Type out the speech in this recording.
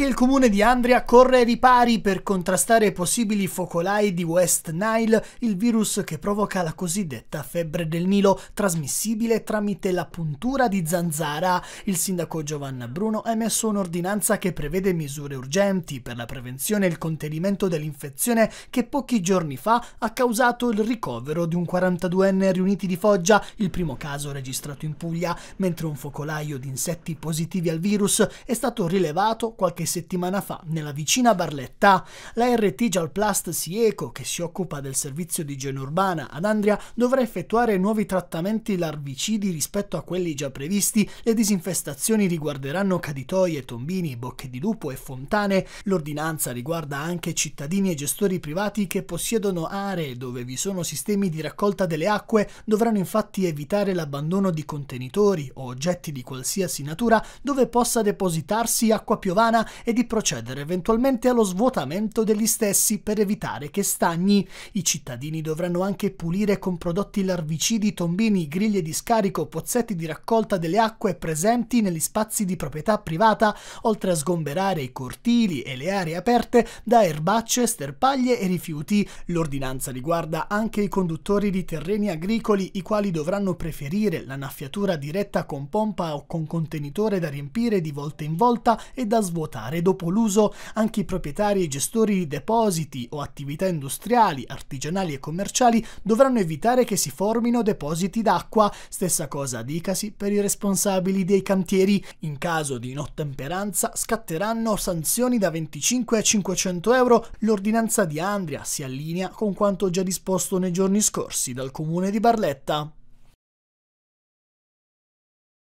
Anche il comune di Andria corre ai ripari per contrastare possibili focolai di West Nile, il virus che provoca la cosiddetta febbre del Nilo, trasmissibile tramite la puntura di zanzara. Il sindaco Giovanna Bruno ha emesso un'ordinanza che prevede misure urgenti per la prevenzione e il contenimento dell'infezione che pochi giorni fa ha causato il ricovero di un 42enne riuniti di Foggia, il primo caso registrato in Puglia, mentre un focolaio di insetti positivi al virus è stato rilevato qualche settimana fa nella vicina Barletta, la RT Gialplast Sieco, che si occupa del servizio di igiene urbana ad Andria, dovrà effettuare nuovi trattamenti larvicidi rispetto a quelli già previsti, le disinfestazioni riguarderanno caditoie, tombini, bocche di lupo e fontane, l'ordinanza riguarda anche cittadini e gestori privati che possiedono aree dove vi sono sistemi di raccolta delle acque, dovranno infatti evitare l'abbandono di contenitori o oggetti di qualsiasi natura dove possa depositarsi acqua piovana e di procedere eventualmente allo svuotamento degli stessi per evitare che stagni. I cittadini dovranno anche pulire con prodotti larvicidi tombini, griglie di scarico, pozzetti di raccolta delle acque presenti negli spazi di proprietà privata, oltre a sgomberare i cortili e le aree aperte da erbacce, sterpaglie e rifiuti. L'ordinanza riguarda anche i conduttori di terreni agricoli, i quali dovranno preferire l'annaffiatura diretta con pompa o con contenitore da riempire di volta in volta e da svuotare diventare dopo l'uso anche i proprietari e gestori di depositi o attività industriali, artigianali e commerciali dovranno evitare che si formino depositi d'acqua, stessa cosa dicasi per i responsabili dei cantieri. In caso di inottemperanza scatteranno sanzioni da 25 a 500 euro. L'ordinanza di Andria si allinea con quanto già disposto nei giorni scorsi dal comune di Barletta.